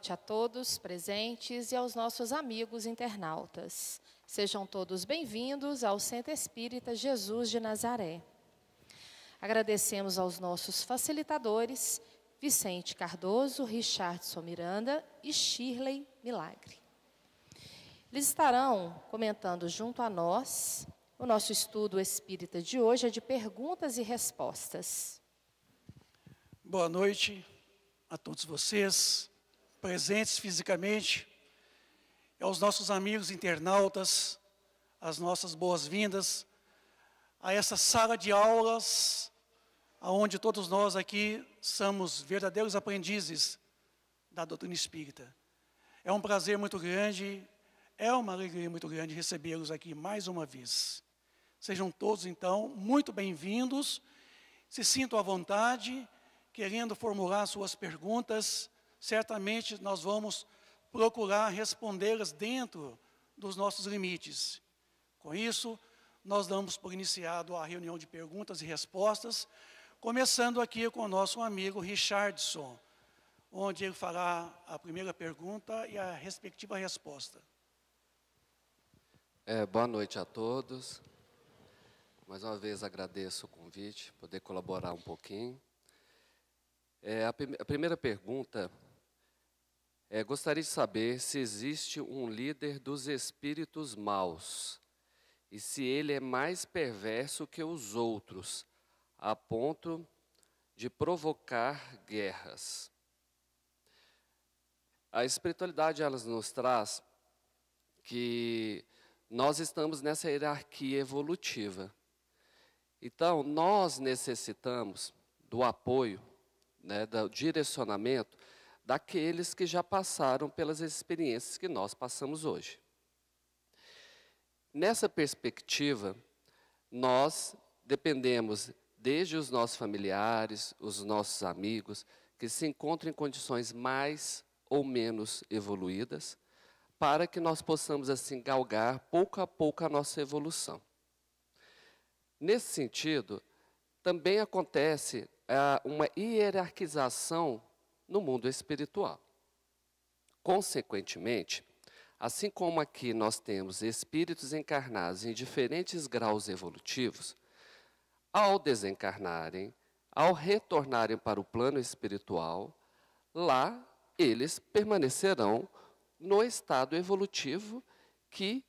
noite a todos presentes e aos nossos amigos internautas. Sejam todos bem-vindos ao Centro Espírita Jesus de Nazaré. Agradecemos aos nossos facilitadores, Vicente Cardoso, Richardson Miranda e Shirley Milagre. Eles estarão comentando junto a nós. O nosso estudo espírita de hoje é de perguntas e respostas. Boa noite a todos vocês presentes fisicamente, aos é nossos amigos internautas, as nossas boas-vindas a essa sala de aulas, aonde todos nós aqui somos verdadeiros aprendizes da doutrina espírita. É um prazer muito grande, é uma alegria muito grande recebê-los aqui mais uma vez. Sejam todos, então, muito bem-vindos, se sintam à vontade, querendo formular suas perguntas, certamente nós vamos procurar respondê-las dentro dos nossos limites. Com isso, nós damos por iniciado a reunião de perguntas e respostas, começando aqui com o nosso amigo Richardson, onde ele fará a primeira pergunta e a respectiva resposta. É, boa noite a todos. Mais uma vez agradeço o convite, poder colaborar um pouquinho. É, a, a primeira pergunta é, gostaria de saber se existe um líder dos espíritos maus e se ele é mais perverso que os outros, a ponto de provocar guerras. A espiritualidade ela nos traz que nós estamos nessa hierarquia evolutiva. Então, nós necessitamos do apoio, né, do direcionamento daqueles que já passaram pelas experiências que nós passamos hoje. Nessa perspectiva, nós dependemos desde os nossos familiares, os nossos amigos, que se encontram em condições mais ou menos evoluídas, para que nós possamos assim galgar pouco a pouco a nossa evolução. Nesse sentido, também acontece ah, uma hierarquização no mundo espiritual. Consequentemente, assim como aqui nós temos espíritos encarnados em diferentes graus evolutivos, ao desencarnarem, ao retornarem para o plano espiritual, lá eles permanecerão no estado evolutivo que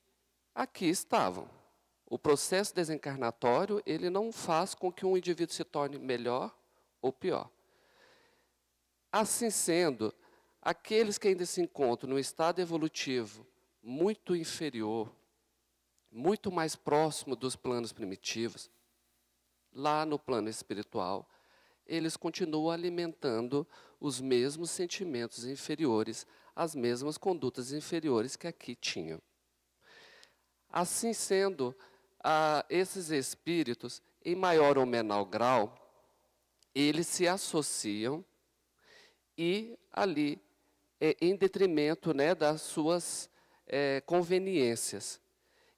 aqui estavam. O processo desencarnatório, ele não faz com que um indivíduo se torne melhor ou pior. Assim sendo, aqueles que ainda se encontram no estado evolutivo muito inferior, muito mais próximo dos planos primitivos, lá no plano espiritual, eles continuam alimentando os mesmos sentimentos inferiores, as mesmas condutas inferiores que aqui tinham. Assim sendo, ah, esses espíritos, em maior ou menor grau, eles se associam e ali é, em detrimento né, das suas é, conveniências.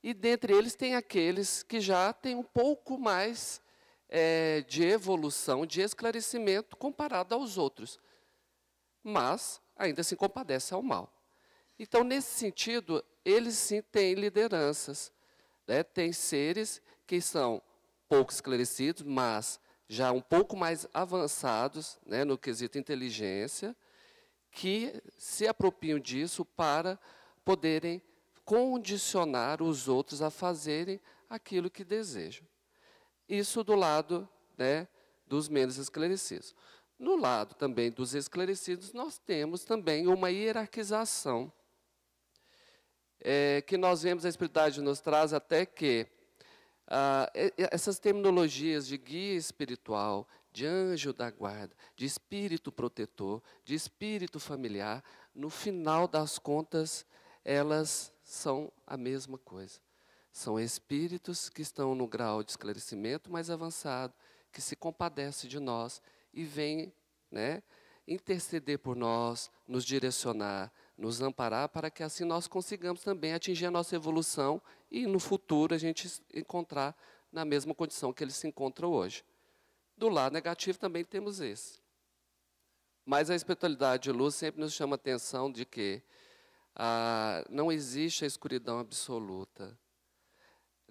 E dentre eles tem aqueles que já têm um pouco mais é, de evolução, de esclarecimento comparado aos outros, mas ainda se compadece ao mal. Então, nesse sentido, eles sim têm lideranças, né? seres que são pouco esclarecidos, mas já um pouco mais avançados né, no quesito inteligência, que se apropriam disso para poderem condicionar os outros a fazerem aquilo que desejam. Isso do lado né, dos menos esclarecidos. No lado também dos esclarecidos, nós temos também uma hierarquização é, que nós vemos a espiritualidade nos traz até que ah, essas terminologias de guia espiritual, de anjo da guarda, de espírito protetor, de espírito familiar, no final das contas, elas são a mesma coisa. São espíritos que estão no grau de esclarecimento mais avançado, que se compadece de nós e vem né, interceder por nós, nos direcionar, nos amparar, para que assim nós consigamos também atingir a nossa evolução e no futuro a gente encontrar na mesma condição que ele se encontra hoje. Do lado negativo também temos esse. Mas a espiritualidade de luz sempre nos chama a atenção de que ah, não existe a escuridão absoluta.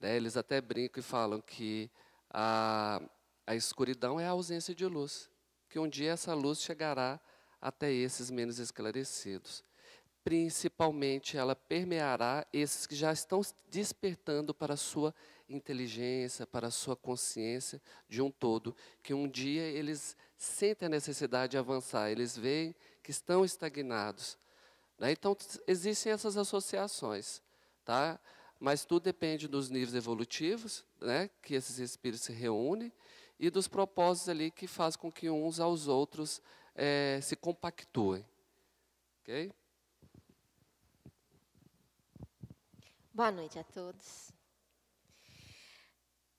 Né? Eles até brincam e falam que a, ah, a escuridão é a ausência de luz, que um dia essa luz chegará até esses menos esclarecidos principalmente ela permeará esses que já estão despertando para a sua inteligência, para a sua consciência de um todo, que um dia eles sentem a necessidade de avançar, eles veem que estão estagnados. Né? Então, existem essas associações, tá? mas tudo depende dos níveis evolutivos né? que esses espíritos se reúnem e dos propósitos ali que faz com que uns aos outros é, se compactuem. ok? Boa noite a todos.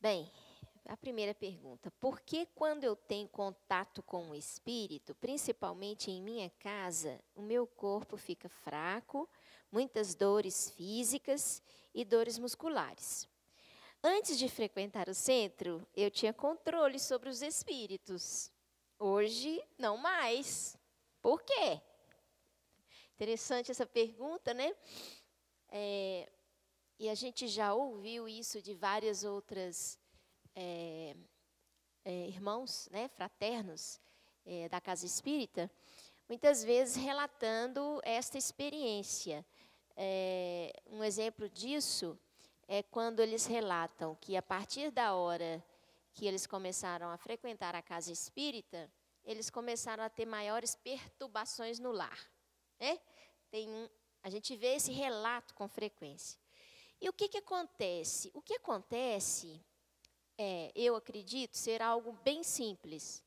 Bem, a primeira pergunta: por que, quando eu tenho contato com o espírito, principalmente em minha casa, o meu corpo fica fraco, muitas dores físicas e dores musculares? Antes de frequentar o centro, eu tinha controle sobre os espíritos. Hoje, não mais. Por quê? Interessante essa pergunta, né? É, e a gente já ouviu isso de várias outras é, é, irmãos, né, fraternos é, da casa espírita, muitas vezes relatando esta experiência. um exemplo disso é quando eles relatam que a partir da hora que eles começaram a frequentar a casa espírita, eles começaram a ter maiores perturbações no lar. Né? Tem um, a gente vê esse relato com frequência. E o que, que acontece? O que acontece, é, eu acredito, ser algo bem simples.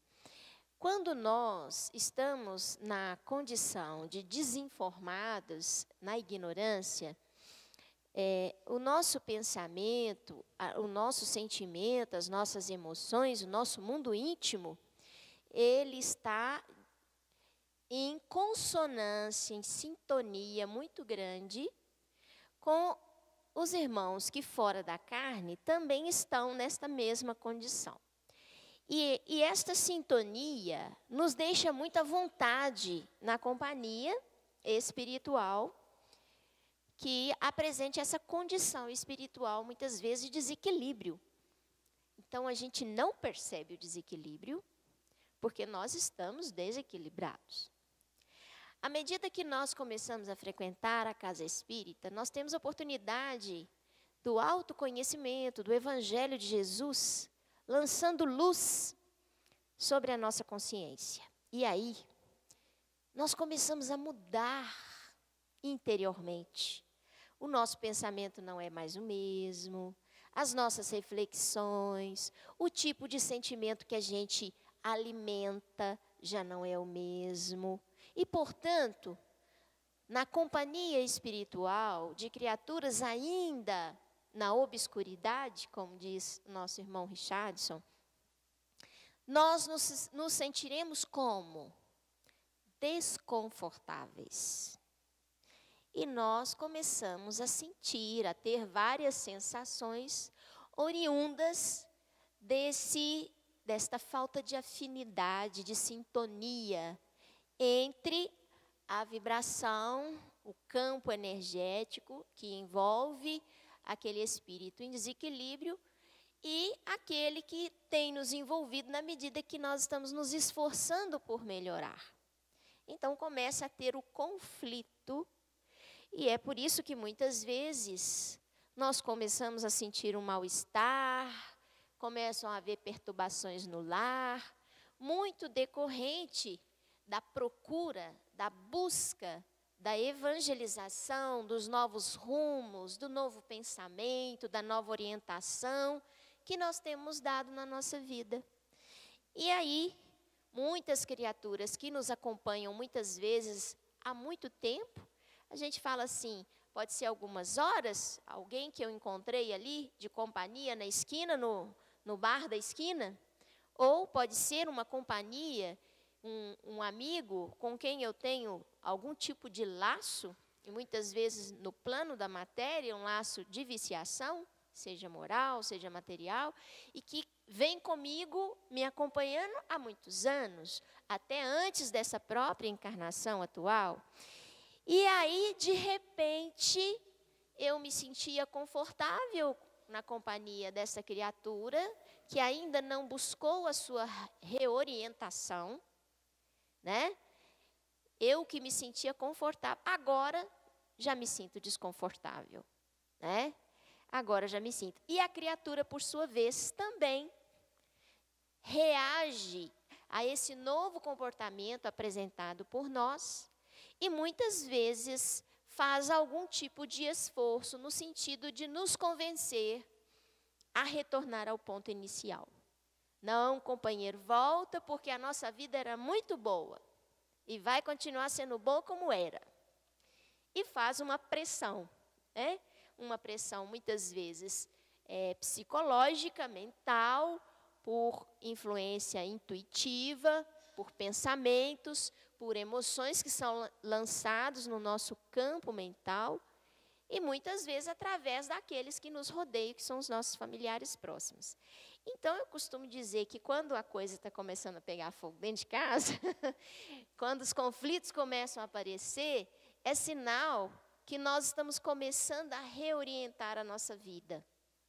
Quando nós estamos na condição de desinformados, na ignorância, é, o nosso pensamento, a, o nosso sentimento, as nossas emoções, o nosso mundo íntimo, ele está em consonância, em sintonia muito grande com os irmãos que fora da carne também estão nesta mesma condição. E, e esta sintonia nos deixa muita vontade na companhia espiritual que apresente essa condição espiritual, muitas vezes, de desequilíbrio. Então, a gente não percebe o desequilíbrio, porque nós estamos desequilibrados. À medida que nós começamos a frequentar a casa espírita, nós temos a oportunidade do autoconhecimento, do evangelho de Jesus, lançando luz sobre a nossa consciência. E aí, nós começamos a mudar interiormente. O nosso pensamento não é mais o mesmo, as nossas reflexões, o tipo de sentimento que a gente alimenta já não é o mesmo. E, portanto, na companhia espiritual de criaturas ainda na obscuridade, como diz nosso irmão Richardson, nós nos, nos sentiremos como? Desconfortáveis. E nós começamos a sentir, a ter várias sensações oriundas desse, desta falta de afinidade, de sintonia entre a vibração, o campo energético que envolve aquele espírito em desequilíbrio e aquele que tem nos envolvido na medida que nós estamos nos esforçando por melhorar. Então começa a ter o conflito, e é por isso que muitas vezes nós começamos a sentir um mal-estar, começam a haver perturbações no lar, muito decorrente da procura, da busca da evangelização, dos novos rumos, do novo pensamento, da nova orientação que nós temos dado na nossa vida. E aí, muitas criaturas que nos acompanham muitas vezes há muito tempo, a gente fala assim, pode ser algumas horas, alguém que eu encontrei ali de companhia na esquina, no, no bar da esquina, ou pode ser uma companhia um, um amigo com quem eu tenho algum tipo de laço, e muitas vezes no plano da matéria, um laço de viciação, seja moral, seja material, e que vem comigo me acompanhando há muitos anos, até antes dessa própria encarnação atual. E aí, de repente, eu me sentia confortável na companhia dessa criatura que ainda não buscou a sua reorientação, né? Eu que me sentia confortável, agora já me sinto desconfortável, né? Agora já me sinto. E a criatura, por sua vez, também reage a esse novo comportamento apresentado por nós e muitas vezes faz algum tipo de esforço no sentido de nos convencer a retornar ao ponto inicial. Não, companheiro, volta porque a nossa vida era muito boa e vai continuar sendo boa como era. E faz uma pressão, né? uma pressão muitas vezes é, psicológica, mental, por influência intuitiva, por pensamentos, por emoções que são lançados no nosso campo mental e muitas vezes através daqueles que nos rodeiam, que são os nossos familiares próximos. Então, eu costumo dizer que quando a coisa está começando a pegar fogo dentro de casa, quando os conflitos começam a aparecer, é sinal que nós estamos começando a reorientar a nossa vida,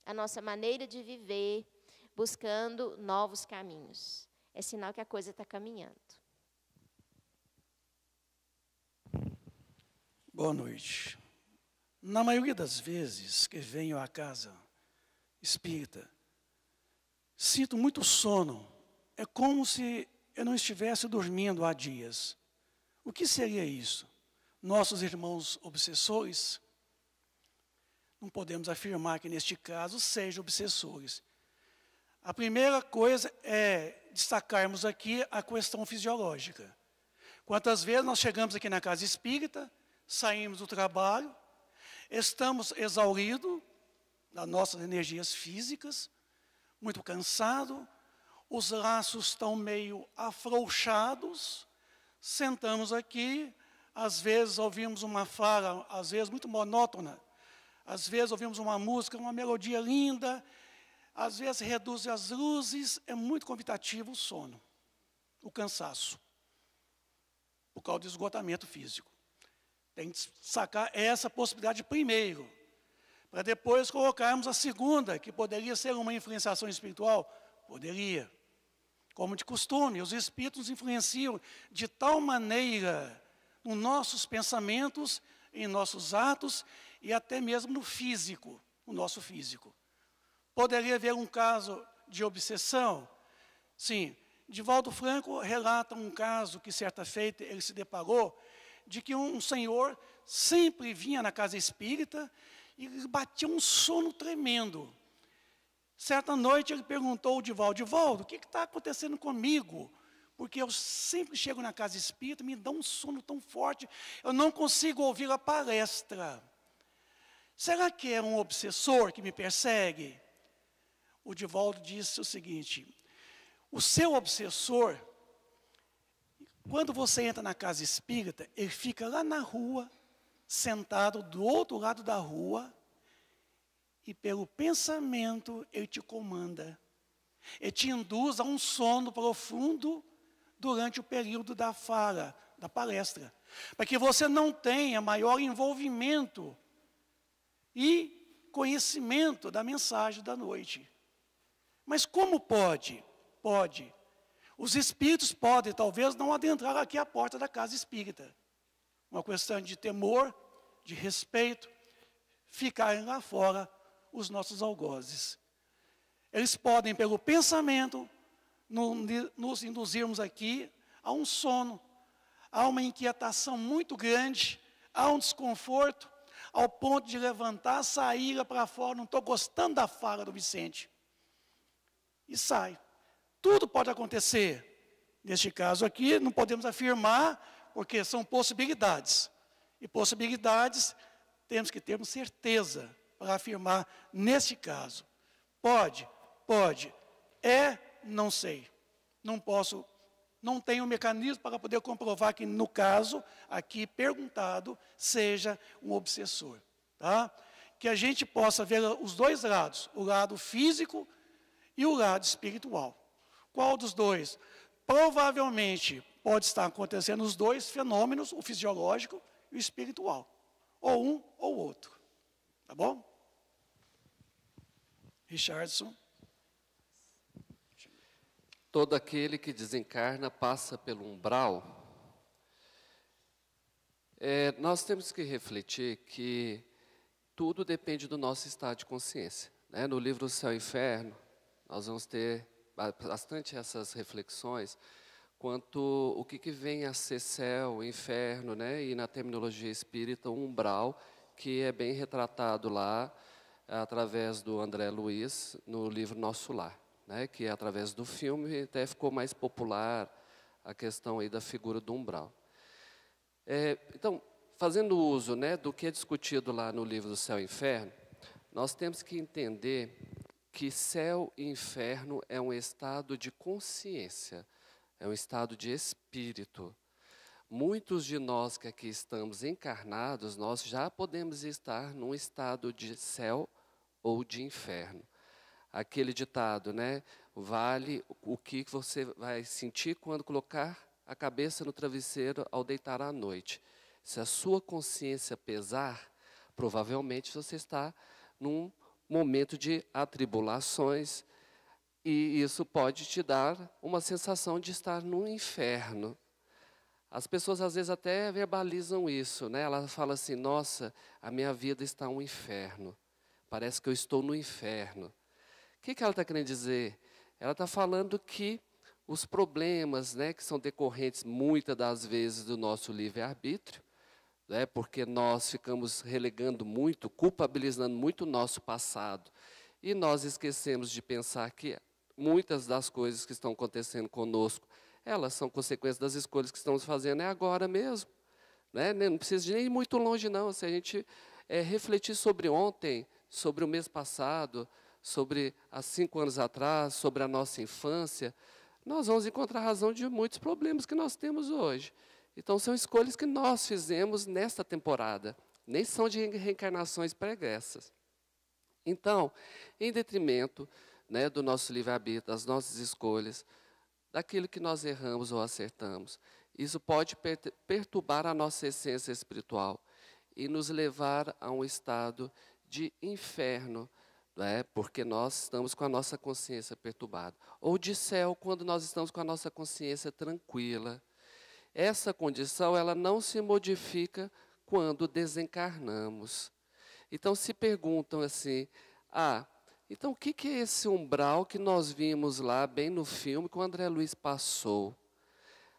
a nossa maneira de viver, buscando novos caminhos. É sinal que a coisa está caminhando. Boa noite. Na maioria das vezes que venho à casa espírita, Sinto muito sono. É como se eu não estivesse dormindo há dias. O que seria isso? Nossos irmãos obsessores? Não podemos afirmar que neste caso sejam obsessores. A primeira coisa é destacarmos aqui a questão fisiológica. Quantas vezes nós chegamos aqui na casa espírita, saímos do trabalho, estamos exauridos das nossas energias físicas, muito cansado, os laços estão meio afrouxados, sentamos aqui, às vezes ouvimos uma fala, às vezes muito monótona, às vezes ouvimos uma música, uma melodia linda, às vezes reduz as luzes, é muito convidativo o sono, o cansaço, por causa do esgotamento físico. Tem que sacar essa possibilidade primeiro para depois colocarmos a segunda, que poderia ser uma influenciação espiritual? Poderia. Como de costume, os espíritos influenciam de tal maneira nos nossos pensamentos, em nossos atos e até mesmo no físico, o nosso físico. Poderia haver um caso de obsessão? Sim. Divaldo Franco relata um caso que certa feita ele se deparou de que um senhor sempre vinha na casa espírita e batia um sono tremendo. Certa noite ele perguntou ao Divaldo, Divaldo, o que está acontecendo comigo? Porque eu sempre chego na casa espírita, me dá um sono tão forte, eu não consigo ouvir a palestra. Será que é um obsessor que me persegue? O Divaldo disse o seguinte: o seu obsessor, quando você entra na casa espírita, ele fica lá na rua, sentado do outro lado da rua e pelo pensamento ele te comanda. Ele te induz a um sono profundo durante o período da fala, da palestra, para que você não tenha maior envolvimento e conhecimento da mensagem da noite. Mas como pode? Pode. Os espíritos podem, talvez, não adentrar aqui a porta da casa espírita uma questão de temor, de respeito, ficarem lá fora os nossos algozes. Eles podem, pelo pensamento, nos induzirmos aqui a um sono, a uma inquietação muito grande, a um desconforto, ao ponto de levantar, sair lá para fora, não estou gostando da fala do Vicente. E sai. Tudo pode acontecer. Neste caso aqui, não podemos afirmar porque são possibilidades. E possibilidades temos que termos certeza para afirmar neste caso. Pode, pode. É, não sei. Não posso, não tenho mecanismo para poder comprovar que no caso aqui perguntado seja um obsessor, tá? Que a gente possa ver os dois lados, o lado físico e o lado espiritual. Qual dos dois? Provavelmente pode estar acontecendo os dois fenômenos, o fisiológico e o espiritual. Ou um ou outro. Tá bom? Richardson. Todo aquele que desencarna passa pelo umbral. É, nós temos que refletir que tudo depende do nosso estado de consciência. Né? No livro Céu e Inferno, nós vamos ter bastante essas reflexões quanto o que, que vem a ser céu, inferno, né? e na terminologia espírita, umbral, que é bem retratado lá através do André Luiz no livro Nosso Lar, né? que é através do filme até ficou mais popular a questão aí da figura do umbral. É, então, fazendo uso né, do que é discutido lá no livro do Céu e Inferno, nós temos que entender que céu e inferno é um estado de consciência é um estado de espírito. Muitos de nós que aqui estamos encarnados, nós já podemos estar num estado de céu ou de inferno. Aquele ditado, né? Vale o que você vai sentir quando colocar a cabeça no travesseiro ao deitar à noite. Se a sua consciência pesar, provavelmente você está num momento de atribulações, e isso pode te dar uma sensação de estar no inferno. As pessoas às vezes até verbalizam isso, né? Ela fala assim: "Nossa, a minha vida está um inferno. Parece que eu estou no inferno." O que, que ela está querendo dizer? Ela está falando que os problemas, né, que são decorrentes muitas das vezes do nosso livre arbítrio, né, porque nós ficamos relegando muito, culpabilizando muito o nosso passado, e nós esquecemos de pensar que muitas das coisas que estão acontecendo conosco, elas são consequência das escolhas que estamos fazendo, é agora mesmo. Né? Não precisa de nem ir muito longe, não. Se a gente é, refletir sobre ontem, sobre o mês passado, sobre há cinco anos atrás, sobre a nossa infância, nós vamos encontrar a razão de muitos problemas que nós temos hoje. Então, são escolhas que nós fizemos nesta temporada, nem são de reencarnações pregressas. Então, em detrimento né, do nosso livre-arbítrio, das nossas escolhas, daquilo que nós erramos ou acertamos. Isso pode per perturbar a nossa essência espiritual e nos levar a um estado de inferno, né, porque nós estamos com a nossa consciência perturbada. Ou de céu, quando nós estamos com a nossa consciência tranquila. Essa condição ela não se modifica quando desencarnamos. Então se perguntam assim: ah, então, o que, é esse umbral que nós vimos lá, bem no filme, que o André Luiz passou?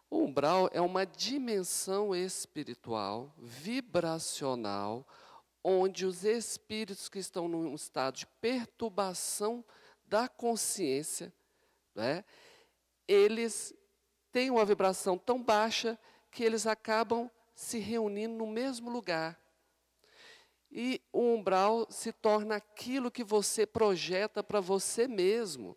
O umbral é uma dimensão espiritual, vibracional, onde os espíritos que estão num estado de perturbação da consciência, né, eles têm uma vibração tão baixa que eles acabam se reunindo no mesmo lugar. E o umbral se torna aquilo que você projeta para você mesmo.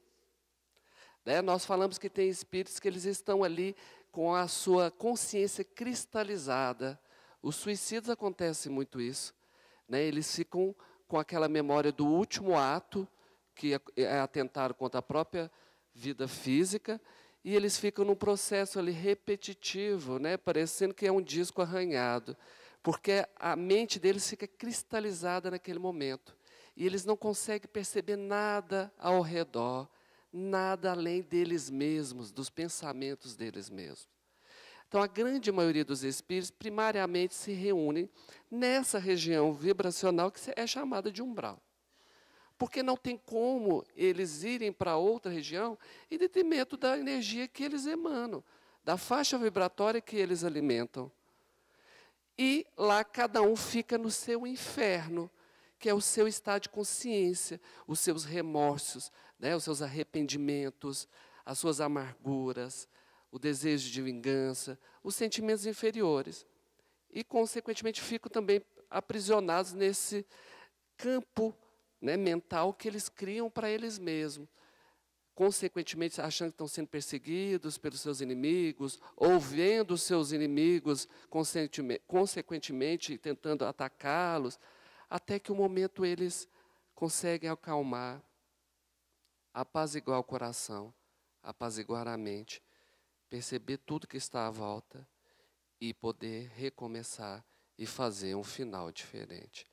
Né? Nós falamos que tem espíritos que eles estão ali com a sua consciência cristalizada. Os suicídios acontece muito isso. Né? Eles ficam com aquela memória do último ato, que é, é atentar contra a própria vida física, e eles ficam num processo ali repetitivo, né? parecendo que é um disco arranhado porque a mente deles fica cristalizada naquele momento e eles não conseguem perceber nada ao redor, nada além deles mesmos, dos pensamentos deles mesmos. Então, a grande maioria dos espíritos primariamente se reúnem nessa região vibracional que é chamada de umbral. Porque não tem como eles irem para outra região em detrimento da energia que eles emanam, da faixa vibratória que eles alimentam e lá cada um fica no seu inferno, que é o seu estado de consciência, os seus remorsos, né, os seus arrependimentos, as suas amarguras, o desejo de vingança, os sentimentos inferiores. E, consequentemente, ficam também aprisionados nesse campo né, mental que eles criam para eles mesmos consequentemente achando que estão sendo perseguidos pelos seus inimigos, ou vendo os seus inimigos consequentemente tentando atacá-los, até que o um momento eles conseguem acalmar, apaziguar o coração, apaziguar a mente, perceber tudo que está à volta e poder recomeçar e fazer um final diferente.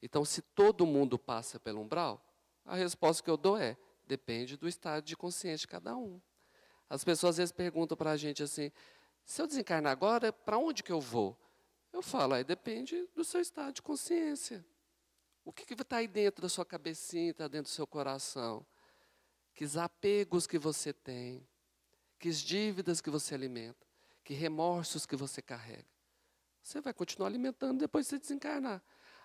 Então, se todo mundo passa pelo umbral, a resposta que eu dou é: Depende do estado de consciência de cada um. As pessoas às vezes perguntam para a gente assim: se eu desencarnar agora, para onde que eu vou? Eu falo, aí depende do seu estado de consciência. O que está aí dentro da sua cabecinha, está dentro do seu coração? Que apegos que você tem, que dívidas que você alimenta, que remorsos que você carrega. Você vai continuar alimentando depois de você desencarnar.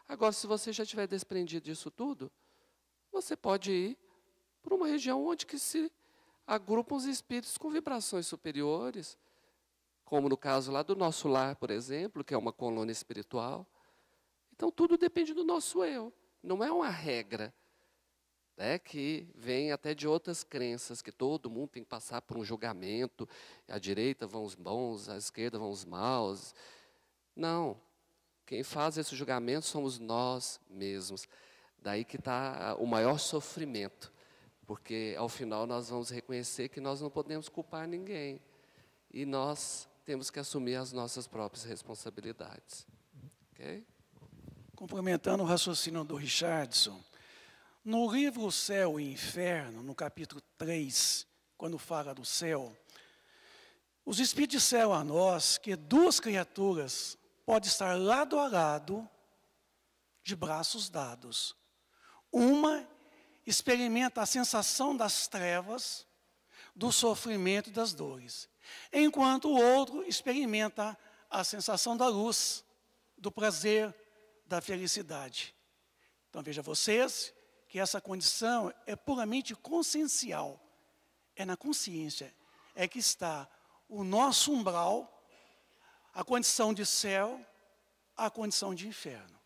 Agora, se você já tiver desprendido disso tudo, você pode ir por uma região onde que se agrupam os espíritos com vibrações superiores, como no caso lá do nosso lar, por exemplo, que é uma colônia espiritual. Então tudo depende do nosso eu, não é uma regra. Né, que vem até de outras crenças, que todo mundo tem que passar por um julgamento, à direita vão os bons, à esquerda vão os maus. Não, quem faz esse julgamento somos nós mesmos. Daí que está o maior sofrimento. Porque ao final nós vamos reconhecer que nós não podemos culpar ninguém e nós temos que assumir as nossas próprias responsabilidades. Complementando o raciocínio do Richardson, no livro Céu e Inferno, no capítulo 3, quando fala do céu, os Espíritos disseram a nós que duas criaturas podem estar lado a lado, de braços dados. Uma experimenta a sensação das trevas, do sofrimento e das dores, enquanto o outro experimenta a sensação da luz, do prazer, da felicidade. Então veja vocês que essa condição é puramente consciencial. É na consciência é que está o nosso umbral, a condição de céu, a condição de inferno.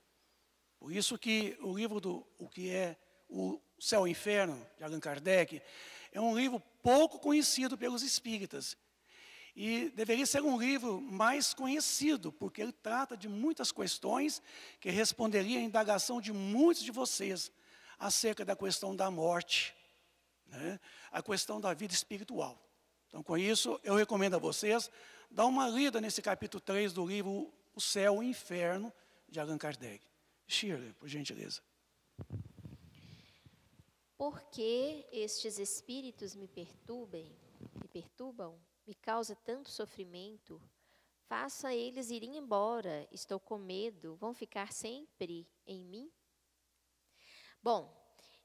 Por isso que o livro do o que é o o Céu e o Inferno, de Allan Kardec, é um livro pouco conhecido pelos espíritas. E deveria ser um livro mais conhecido, porque ele trata de muitas questões que responderia à indagação de muitos de vocês acerca da questão da morte, né? a questão da vida espiritual. Então, com isso, eu recomendo a vocês dar uma lida nesse capítulo 3 do livro O Céu e o Inferno, de Allan Kardec. Shirley, por gentileza porque estes espíritos me perturbem, me perturbam, me causa tanto sofrimento, faça eles irem embora, estou com medo, vão ficar sempre em mim? Bom,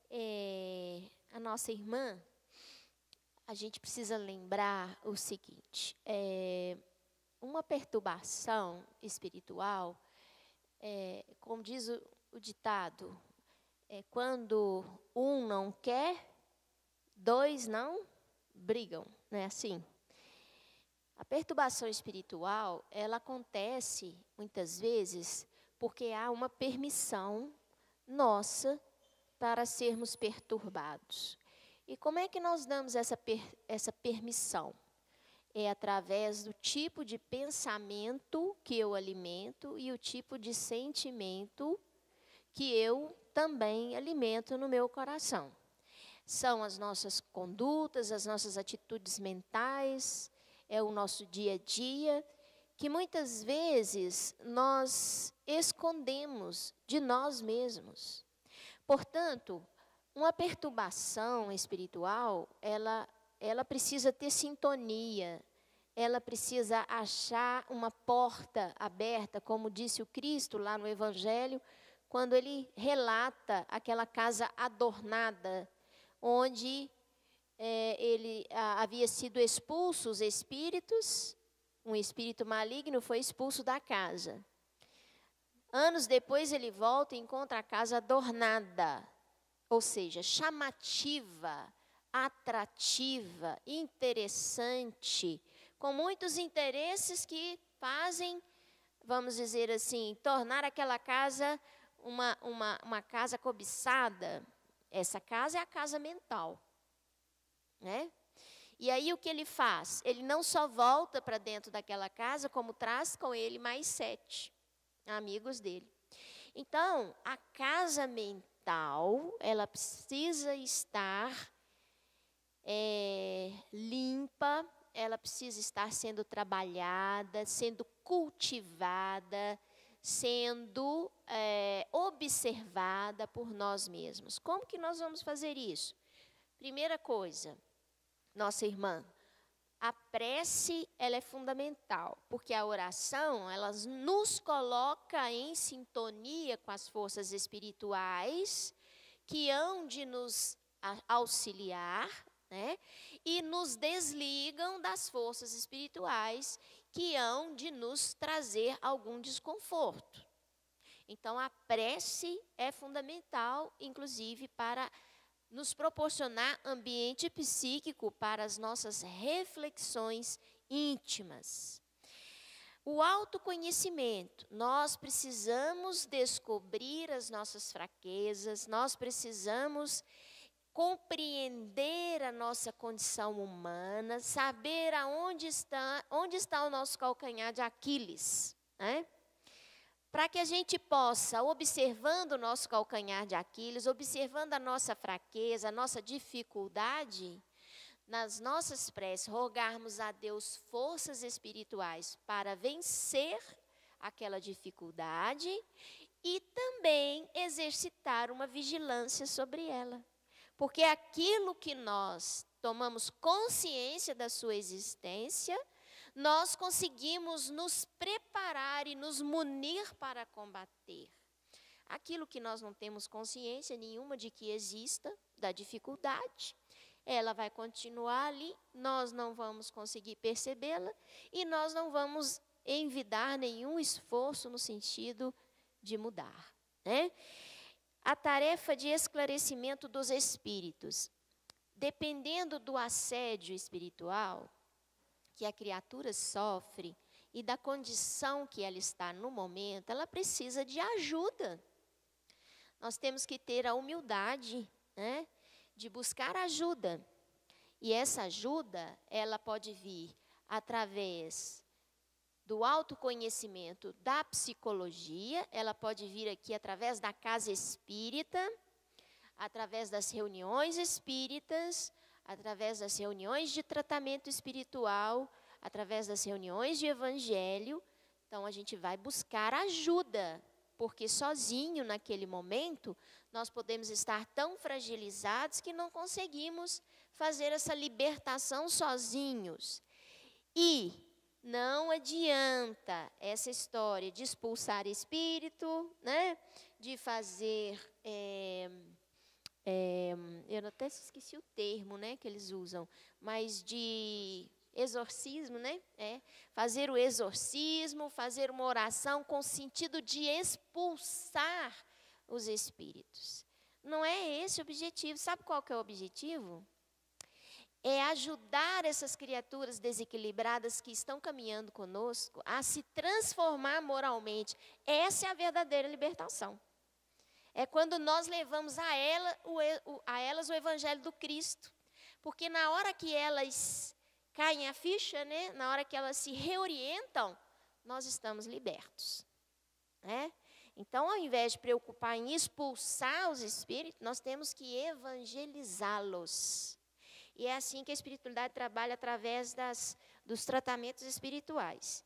é, a nossa irmã, a gente precisa lembrar o seguinte: é, uma perturbação espiritual, é, como diz o, o ditado, é, quando um não quer, dois não brigam, não é assim? A perturbação espiritual, ela acontece muitas vezes porque há uma permissão nossa para sermos perturbados. E como é que nós damos essa, per, essa permissão? É através do tipo de pensamento que eu alimento e o tipo de sentimento que eu também alimento no meu coração. São as nossas condutas, as nossas atitudes mentais, é o nosso dia a dia, que muitas vezes nós escondemos de nós mesmos. Portanto, uma perturbação espiritual, ela, ela precisa ter sintonia, ela precisa achar uma porta aberta, como disse o Cristo lá no Evangelho, quando ele relata aquela casa adornada, onde é, ele a, havia sido expulso os espíritos, um espírito maligno foi expulso da casa. Anos depois ele volta e encontra a casa adornada, ou seja, chamativa, atrativa, interessante, com muitos interesses que fazem, vamos dizer assim, tornar aquela casa uma, uma, uma casa cobiçada, essa casa é a casa mental. Né? E aí o que ele faz? Ele não só volta para dentro daquela casa, como traz com ele mais sete amigos dele. Então, a casa mental, ela precisa estar é, limpa, ela precisa estar sendo trabalhada, sendo cultivada, sendo é, observada por nós mesmos. Como que nós vamos fazer isso? Primeira coisa, nossa irmã, a prece ela é fundamental, porque a oração ela nos coloca em sintonia com as forças espirituais que hão de nos auxiliar né? e nos desligam das forças espirituais que hão de nos trazer algum desconforto. Então, a prece é fundamental, inclusive, para nos proporcionar ambiente psíquico para as nossas reflexões íntimas. O autoconhecimento, nós precisamos descobrir as nossas fraquezas, nós precisamos compreender a nossa condição humana, saber aonde está, onde está o nosso calcanhar de Aquiles, né? Para que a gente possa, observando o nosso calcanhar de Aquiles, observando a nossa fraqueza, a nossa dificuldade, nas nossas preces, rogarmos a Deus forças espirituais para vencer aquela dificuldade e também exercitar uma vigilância sobre ela. Porque aquilo que nós tomamos consciência da sua existência, nós conseguimos nos preparar e nos munir para combater. Aquilo que nós não temos consciência nenhuma de que exista, da dificuldade, ela vai continuar ali, nós não vamos conseguir percebê-la e nós não vamos envidar nenhum esforço no sentido de mudar. Né? a tarefa de esclarecimento dos espíritos. Dependendo do assédio espiritual que a criatura sofre e da condição que ela está no momento, ela precisa de ajuda. Nós temos que ter a humildade né, de buscar ajuda. E essa ajuda, ela pode vir através do autoconhecimento, da psicologia, ela pode vir aqui através da casa espírita, através das reuniões espíritas, através das reuniões de tratamento espiritual, através das reuniões de evangelho. Então a gente vai buscar ajuda, porque sozinho naquele momento nós podemos estar tão fragilizados que não conseguimos fazer essa libertação sozinhos. E não adianta essa história de expulsar espírito, né? de fazer. É, é, eu até esqueci o termo né, que eles usam, mas de exorcismo, né? É, fazer o exorcismo, fazer uma oração com sentido de expulsar os espíritos. Não é esse o objetivo. Sabe qual que é o objetivo? é ajudar essas criaturas desequilibradas que estão caminhando conosco a se transformar moralmente. Essa é a verdadeira libertação. É quando nós levamos a, ela, o, a elas o evangelho do Cristo. Porque na hora que elas caem a ficha, né? na hora que elas se reorientam, nós estamos libertos. Né? Então, ao invés de preocupar em expulsar os espíritos, nós temos que evangelizá-los. E é assim que a espiritualidade trabalha através das, dos tratamentos espirituais.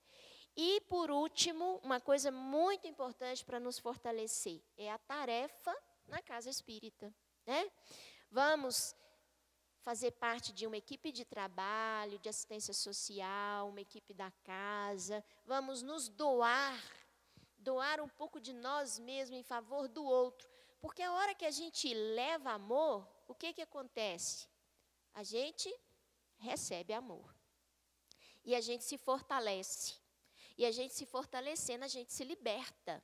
E, por último, uma coisa muito importante para nos fortalecer é a tarefa na casa espírita. Né? Vamos fazer parte de uma equipe de trabalho, de assistência social, uma equipe da casa. Vamos nos doar, doar um pouco de nós mesmos em favor do outro. Porque a hora que a gente leva amor, o que, que acontece? a gente recebe amor. E a gente se fortalece. E a gente se fortalecendo, a gente se liberta.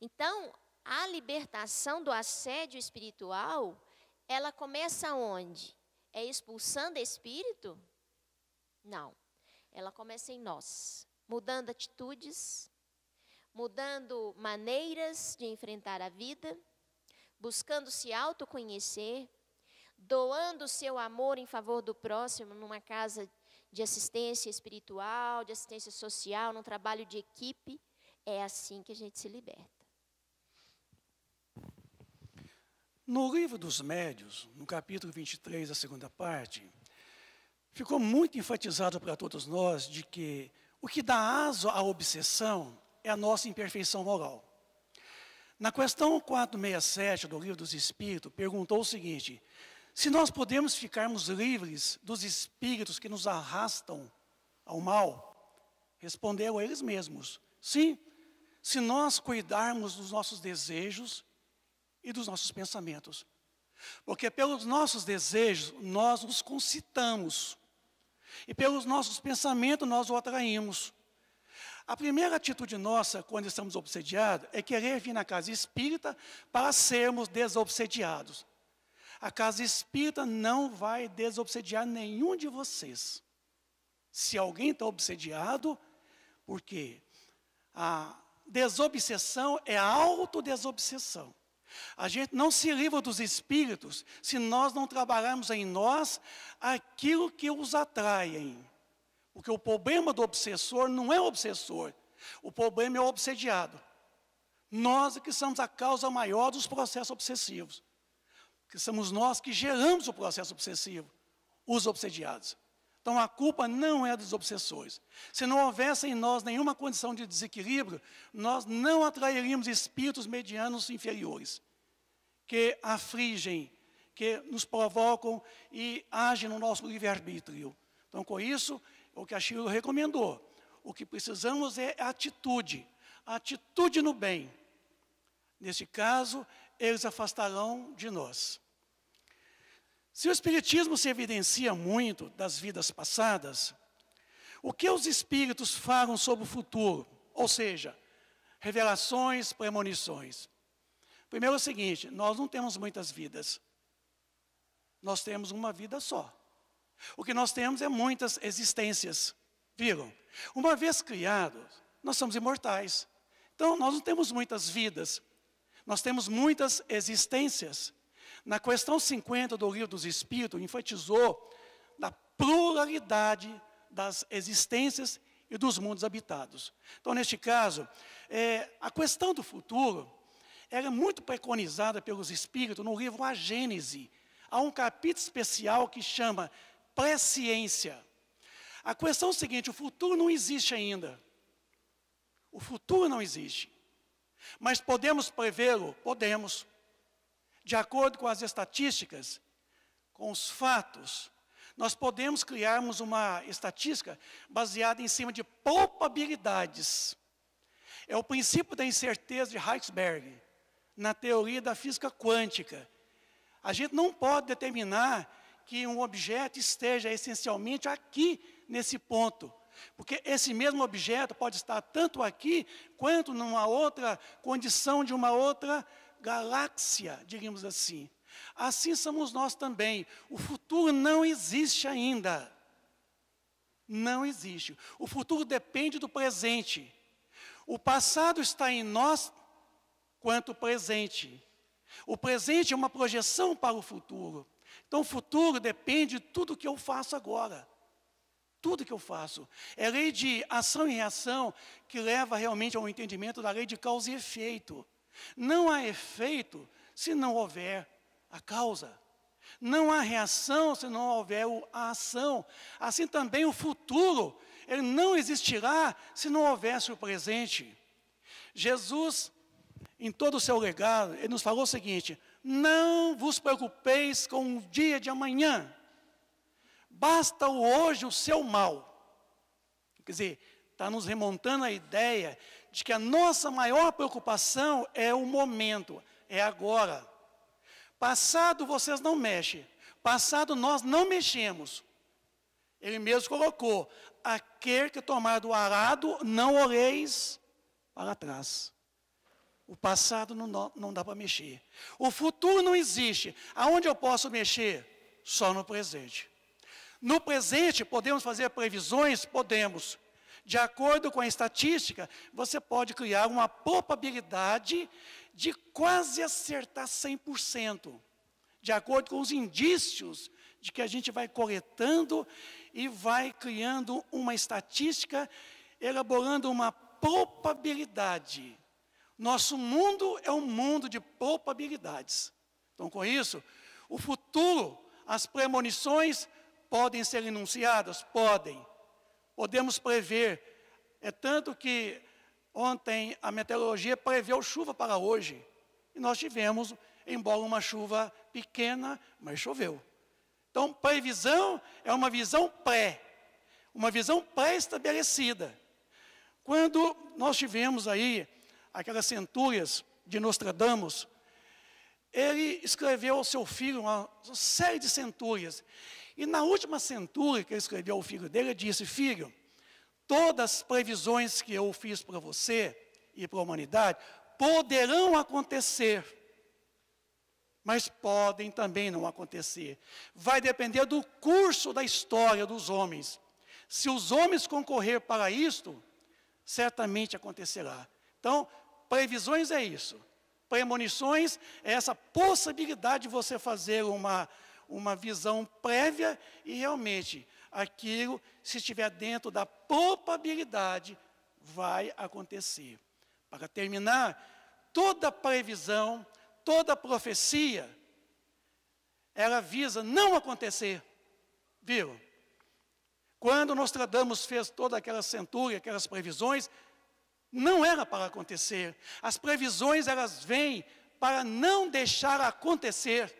Então, a libertação do assédio espiritual, ela começa onde? É expulsando espírito? Não. Ela começa em nós, mudando atitudes, mudando maneiras de enfrentar a vida, buscando se autoconhecer, doando seu amor em favor do próximo numa casa de assistência espiritual, de assistência social, num trabalho de equipe, é assim que a gente se liberta. No livro dos médios, no capítulo 23, a segunda parte, ficou muito enfatizado para todos nós de que o que dá aso à obsessão é a nossa imperfeição moral. Na questão 467 do Livro dos Espíritos, perguntou o seguinte: se nós podemos ficarmos livres dos espíritos que nos arrastam ao mal, respondeu eles mesmos: sim, se nós cuidarmos dos nossos desejos e dos nossos pensamentos. Porque pelos nossos desejos nós nos concitamos, e pelos nossos pensamentos nós o atraímos. A primeira atitude nossa quando estamos obsediados é querer vir na casa espírita para sermos desobsediados. A casa espírita não vai desobsediar nenhum de vocês. Se alguém está obsediado, porque a desobsessão é a autodesobsessão. A gente não se livra dos espíritos se nós não trabalharmos em nós aquilo que os atraem. Porque o problema do obsessor não é o obsessor, o problema é o obsediado. Nós é que somos a causa maior dos processos obsessivos que somos nós que geramos o processo obsessivo, os obsediados. Então a culpa não é dos obsessores. Se não houvesse em nós nenhuma condição de desequilíbrio, nós não atrairíamos espíritos medianos inferiores, que afligem, que nos provocam e agem no nosso livre-arbítrio. Então, com isso, o que a Chiro recomendou, o que precisamos é atitude, atitude no bem. Neste caso, eles afastarão de nós. Se o Espiritismo se evidencia muito das vidas passadas, o que os Espíritos falam sobre o futuro? Ou seja, revelações, premonições. Primeiro é o seguinte: nós não temos muitas vidas, nós temos uma vida só. O que nós temos é muitas existências. Viram? Uma vez criados, nós somos imortais. Então, nós não temos muitas vidas, nós temos muitas existências. Na questão 50 do Livro dos Espíritos, enfatizou na pluralidade das existências e dos mundos habitados. Então, neste caso, é, a questão do futuro era muito preconizada pelos espíritos no livro A Gênese. Há um capítulo especial que chama Presciência. A questão é a seguinte: o futuro não existe ainda. O futuro não existe. Mas podemos prevê-lo? Podemos de acordo com as estatísticas, com os fatos, nós podemos criarmos uma estatística baseada em cima de poupabilidades. É o princípio da incerteza de Heisenberg, na teoria da física quântica. A gente não pode determinar que um objeto esteja essencialmente aqui, nesse ponto. Porque esse mesmo objeto pode estar tanto aqui, quanto numa outra condição de uma outra galáxia, diríamos assim. Assim somos nós também. O futuro não existe ainda. Não existe. O futuro depende do presente. O passado está em nós quanto o presente. O presente é uma projeção para o futuro. Então, o futuro depende de tudo que eu faço agora. Tudo que eu faço. É lei de ação e reação que leva realmente ao entendimento da lei de causa e efeito. Não há efeito se não houver a causa. Não há reação se não houver a ação. Assim também o futuro, ele não existirá se não houvesse o presente. Jesus, em todo o seu legado, ele nos falou o seguinte: não vos preocupeis com o dia de amanhã, basta o hoje o seu mal. Quer dizer, está nos remontando a ideia de que a nossa maior preocupação é o momento, é agora. Passado vocês não mexem, passado nós não mexemos. Ele mesmo colocou: aquele que tomar do arado, não oreis para trás. O passado não, não dá para mexer. O futuro não existe. Aonde eu posso mexer? Só no presente. No presente, podemos fazer previsões? Podemos. De acordo com a estatística, você pode criar uma probabilidade de quase acertar 100%, de acordo com os indícios de que a gente vai coletando e vai criando uma estatística, elaborando uma probabilidade. Nosso mundo é um mundo de probabilidades. Então, com isso, o futuro, as premonições podem ser enunciadas? Podem podemos prever. É tanto que ontem a meteorologia preveu chuva para hoje. E nós tivemos, embora uma chuva pequena, mas choveu. Então, previsão é uma visão pré, uma visão pré-estabelecida. Quando nós tivemos aí aquelas centúrias de Nostradamus, ele escreveu ao seu filho uma série de centúrias. E na última centúria que ele escreveu ao filho dele, ele disse: Filho, todas as previsões que eu fiz para você e para a humanidade poderão acontecer, mas podem também não acontecer. Vai depender do curso da história dos homens. Se os homens concorrer para isto, certamente acontecerá. Então, previsões é isso. Premonições é essa possibilidade de você fazer uma uma visão prévia e realmente aquilo, se estiver dentro da probabilidade, vai acontecer. Para terminar, toda previsão, toda profecia, ela visa não acontecer. Viram? Quando Nostradamus fez toda aquela centúria, aquelas previsões, não era para acontecer. As previsões, elas vêm para não deixar acontecer.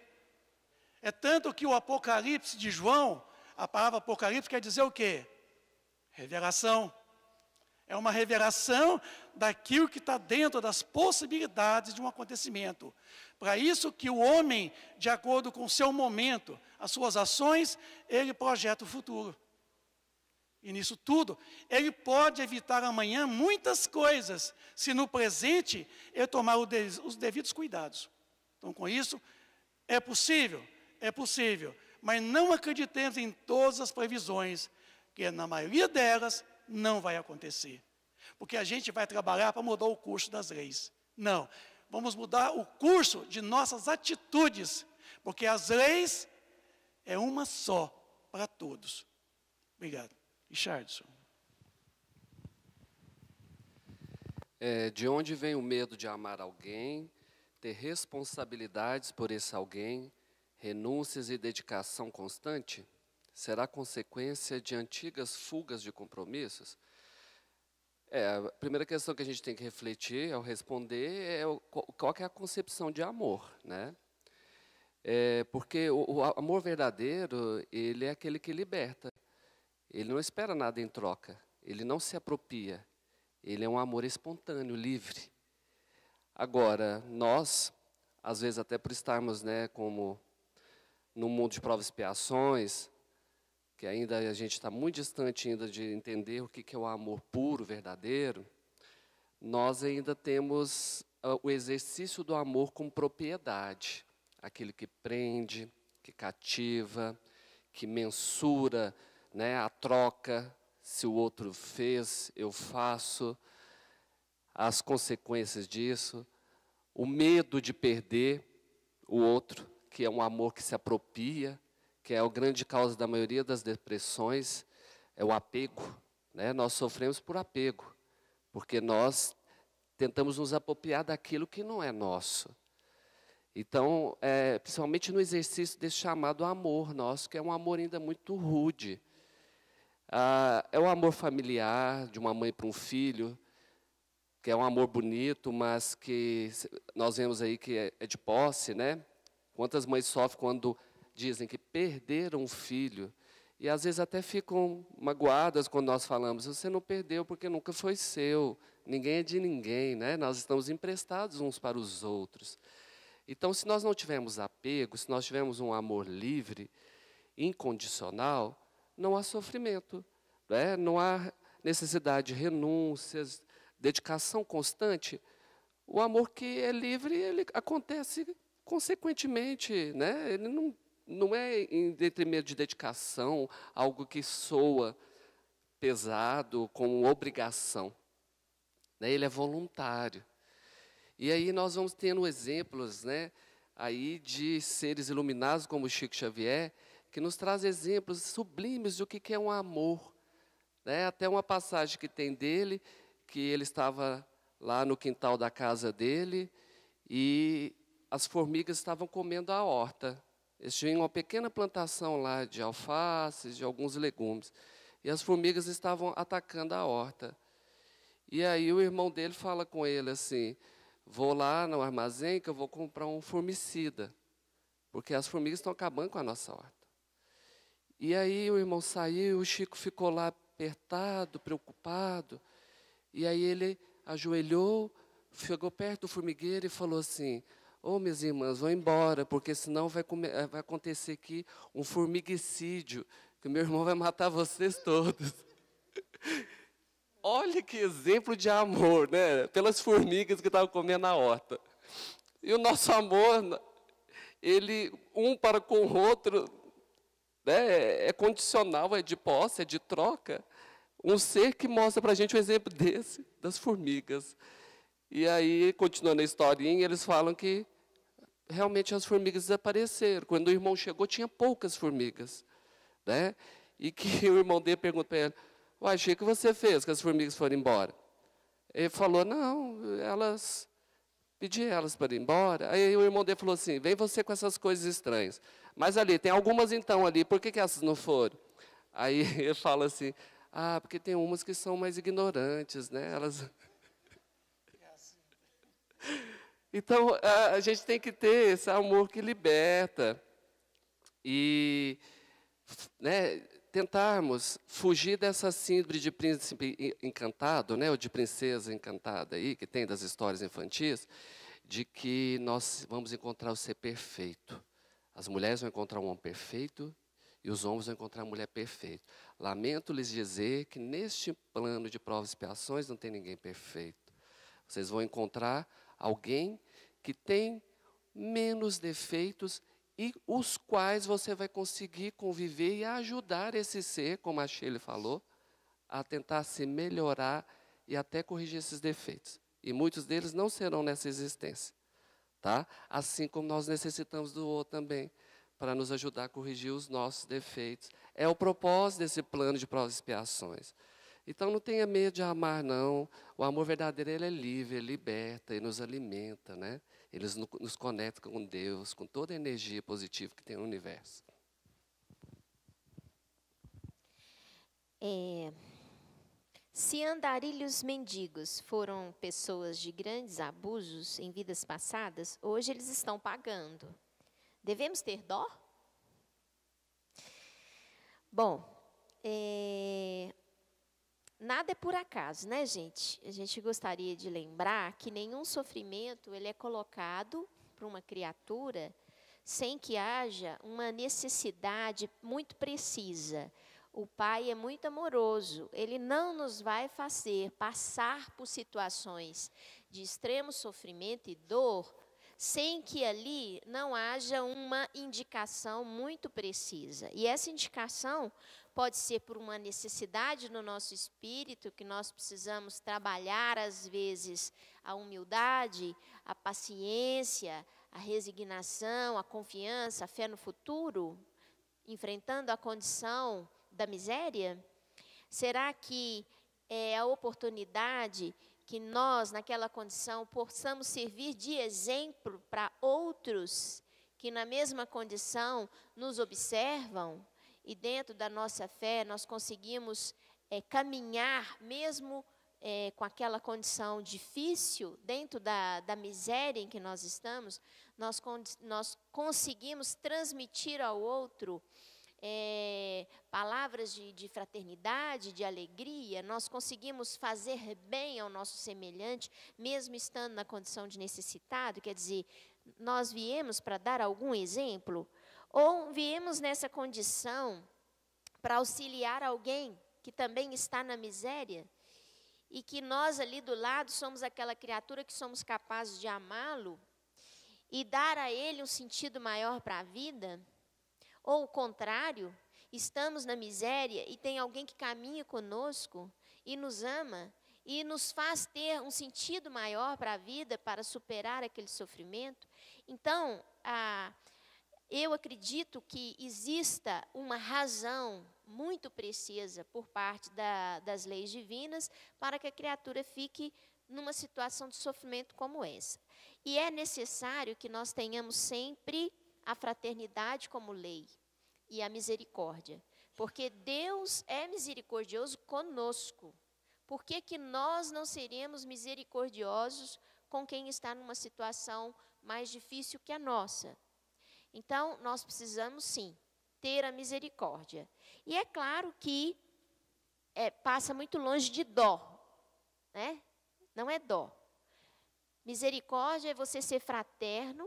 É tanto que o Apocalipse de João, a palavra Apocalipse quer dizer o quê? Revelação. É uma revelação daquilo que está dentro das possibilidades de um acontecimento. Para isso que o homem, de acordo com o seu momento, as suas ações, ele projeta o futuro. E nisso tudo, ele pode evitar amanhã muitas coisas, se no presente eu tomar os devidos cuidados. Então, com isso, é possível é possível, mas não acreditemos em todas as previsões, que na maioria delas não vai acontecer. Porque a gente vai trabalhar para mudar o curso das leis. Não, vamos mudar o curso de nossas atitudes, porque as leis é uma só para todos. Obrigado. Richardson. É, de onde vem o medo de amar alguém, ter responsabilidades por esse alguém, renúncias e dedicação constante será consequência de antigas fugas de compromissos? É, a primeira questão que a gente tem que refletir ao responder é o, qual é a concepção de amor, né? É, porque o, o, amor verdadeiro, ele é aquele que liberta. Ele não espera nada em troca, ele não se apropria. Ele é um amor espontâneo, livre. Agora, nós, às vezes até por estarmos, né, como no mundo de provas e expiações, que ainda a gente está muito distante ainda de entender o que, que é o amor puro, verdadeiro, nós ainda temos ah, o exercício do amor com propriedade, aquele que prende, que cativa, que mensura né, a troca, se o outro fez, eu faço, as consequências disso, o medo de perder o outro, que é um amor que se apropria, que é a grande causa da maioria das depressões, é o apego. Né? Nós sofremos por apego, porque nós tentamos nos apropriar daquilo que não é nosso. Então, é, principalmente no exercício desse chamado amor nosso, que é um amor ainda muito rude. Ah, é o um amor familiar, de uma mãe para um filho, que é um amor bonito, mas que nós vemos aí que é, é de posse, né? Quantas mães sofrem quando dizem que perderam um filho e às vezes até ficam magoadas quando nós falamos: você não perdeu porque nunca foi seu, ninguém é de ninguém, né? nós estamos emprestados uns para os outros. Então, se nós não tivermos apego, se nós tivermos um amor livre, incondicional, não há sofrimento, né? não há necessidade de renúncias, dedicação constante. O amor que é livre, ele acontece Consequentemente, né, ele não, não é em detrimento de dedicação, algo que soa pesado, como obrigação. Né, ele é voluntário. E aí nós vamos tendo exemplos né, aí de seres iluminados como Chico Xavier, que nos traz exemplos sublimes do que é um amor. Né? Até uma passagem que tem dele, que ele estava lá no quintal da casa dele e as formigas estavam comendo a horta. Eles tinham uma pequena plantação lá de alfaces, de alguns legumes. E as formigas estavam atacando a horta. E aí o irmão dele fala com ele assim: Vou lá no armazém que eu vou comprar um formicida, porque as formigas estão acabando com a nossa horta. E aí o irmão saiu, o Chico ficou lá apertado, preocupado. E aí ele ajoelhou, chegou perto do formigueiro e falou assim: Ô, oh, minhas irmãs, vão embora, porque senão vai, eh, vai acontecer aqui um formiguicídio, que meu irmão vai matar vocês todos. Olha que exemplo de amor, né? Pelas formigas que estavam comendo a horta. E o nosso amor, ele, um para com o outro, né, é condicional, é de posse, é de troca. Um ser que mostra para a gente um exemplo desse, das formigas. E aí, continuando a historinha, eles falam que realmente as formigas desapareceram. Quando o irmão chegou, tinha poucas formigas. Né? E que o irmão dele perguntou para ele, Uai, o que você fez que as formigas foram embora? Ele falou, não, elas pedi elas para ir embora. Aí o irmão dele falou assim: vem você com essas coisas estranhas. Mas ali, tem algumas então ali, por que, que essas não foram? Aí ele fala assim: ah, porque tem umas que são mais ignorantes, né? Elas. Então, a, gente tem que ter esse amor que liberta e né, tentarmos fugir dessa síndrome de príncipe encantado, né, ou de princesa encantada aí, que tem das histórias infantis, de que nós vamos encontrar o ser perfeito. As mulheres vão encontrar um homem perfeito e os homens vão encontrar a mulher perfeita. Lamento lhes dizer que neste plano de provas e expiações não tem ninguém perfeito. Vocês vão encontrar alguém que tem menos defeitos e os quais você vai conseguir conviver e ajudar esse ser, como a Sheila falou, a tentar se melhorar e até corrigir esses defeitos. E muitos deles não serão nessa existência, tá? Assim como nós necessitamos do outro também para nos ajudar a corrigir os nossos defeitos. É o propósito desse plano de provas e expiações. Então não tenha medo de amar, não. O amor verdadeiro ele é livre, ele liberta, ele nos alimenta, né? Ele nos conecta com Deus, com toda a energia positiva que tem no universo. É, se andarilhos mendigos foram pessoas de grandes abusos em vidas passadas, hoje eles estão pagando. Devemos ter dó? Bom, é, nada é por acaso, né, gente? A gente gostaria de lembrar que nenhum sofrimento ele é colocado para uma criatura sem que haja uma necessidade muito precisa. O Pai é muito amoroso, ele não nos vai fazer passar por situações de extremo sofrimento e dor sem que ali não haja uma indicação muito precisa. E essa indicação pode ser por uma necessidade no nosso espírito, que nós precisamos trabalhar, às vezes, a humildade, a paciência, a resignação, a confiança, a fé no futuro, enfrentando a condição da miséria? Será que é a oportunidade que nós, naquela condição, possamos servir de exemplo para outros que, na mesma condição, nos observam e, dentro da nossa fé, nós conseguimos é, caminhar, mesmo é, com aquela condição difícil, dentro da, da miséria em que nós estamos, nós, nós conseguimos transmitir ao outro é, palavras de, de fraternidade, de alegria, nós conseguimos fazer bem ao nosso semelhante, mesmo estando na condição de necessitado, quer dizer, nós viemos para dar algum exemplo, ou viemos nessa condição para auxiliar alguém que também está na miséria, e que nós ali do lado somos aquela criatura que somos capazes de amá-lo e dar a ele um sentido maior para a vida, ou o contrário, estamos na miséria e tem alguém que caminha conosco e nos ama e nos faz ter um sentido maior para a vida, para superar aquele sofrimento. Então, eu acredito que exista uma razão muito precisa por parte da, das leis divinas para que a criatura fique numa situação de sofrimento como essa. E é necessário que nós tenhamos sempre a fraternidade como lei e a misericórdia. Porque Deus é misericordioso conosco. Por que, que nós não seremos misericordiosos com quem está numa situação mais difícil que a nossa? Então, nós precisamos sim ter a misericórdia. E é claro que é, passa muito longe de dó, né? Não é dó. Misericórdia é você ser fraterno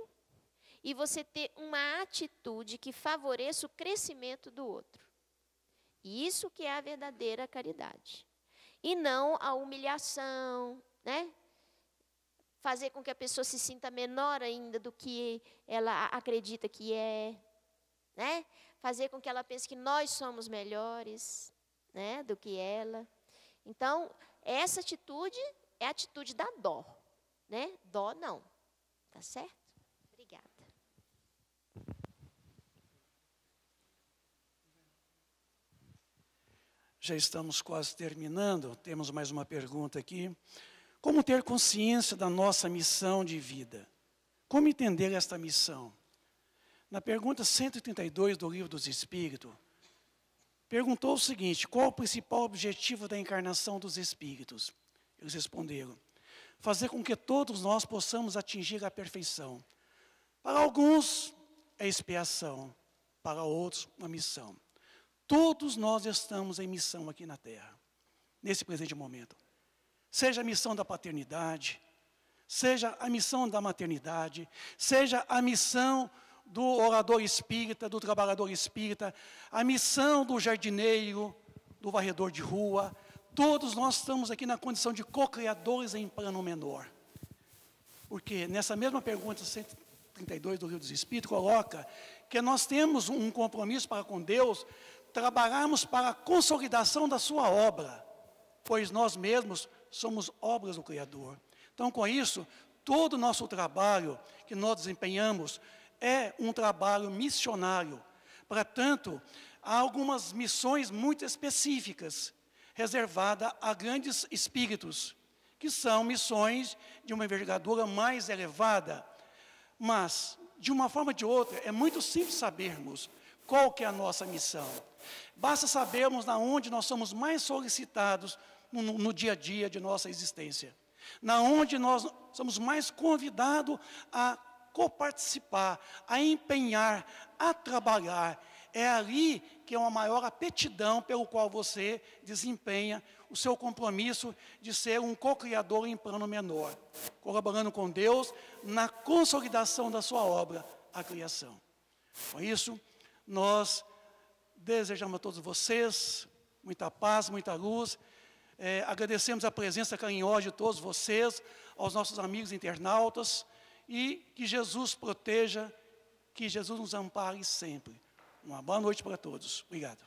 e você ter uma atitude que favoreça o crescimento do outro. E isso que é a verdadeira caridade. E não a humilhação, né? Fazer com que a pessoa se sinta menor ainda do que ela acredita que é, né? Fazer com que ela pense que nós somos melhores, né, do que ela. Então, essa atitude é a atitude da dó, né? Dó não. Tá certo? Já estamos quase terminando, temos mais uma pergunta aqui. Como ter consciência da nossa missão de vida? Como entender esta missão? Na pergunta 132 do Livro dos Espíritos, perguntou o seguinte: qual o principal objetivo da encarnação dos espíritos? Eles responderam: fazer com que todos nós possamos atingir a perfeição. Para alguns, é expiação, para outros, uma missão. Todos nós estamos em missão aqui na terra, nesse presente momento. Seja a missão da paternidade, seja a missão da maternidade, seja a missão do orador espírita, do trabalhador espírita, a missão do jardineiro, do varredor de rua, todos nós estamos aqui na condição de co-criadores em plano menor. Porque nessa mesma pergunta 132 do Rio dos Espíritos coloca que nós temos um compromisso para com Deus trabalharmos para a consolidação da sua obra, pois nós mesmos somos obras do Criador. Então, com isso, todo o nosso trabalho que nós desempenhamos é um trabalho missionário. Para tanto, há algumas missões muito específicas, reservadas a grandes espíritos, que são missões de uma envergadura mais elevada. Mas, de uma forma ou de outra, é muito simples sabermos qual que é a nossa missão. Basta sabermos na onde nós somos mais solicitados no, no dia a dia de nossa existência. Na onde nós somos mais convidados a coparticipar, a empenhar, a trabalhar. É ali que é uma maior apetidão pelo qual você desempenha o seu compromisso de ser um co-criador em plano menor, colaborando com Deus na consolidação da sua obra, a criação. Com isso, nós Desejamos a todos vocês muita paz, muita luz. É, agradecemos a presença carinhosa de todos vocês, aos nossos amigos internautas. E que Jesus proteja, que Jesus nos ampare sempre. Uma boa noite para todos. Obrigado.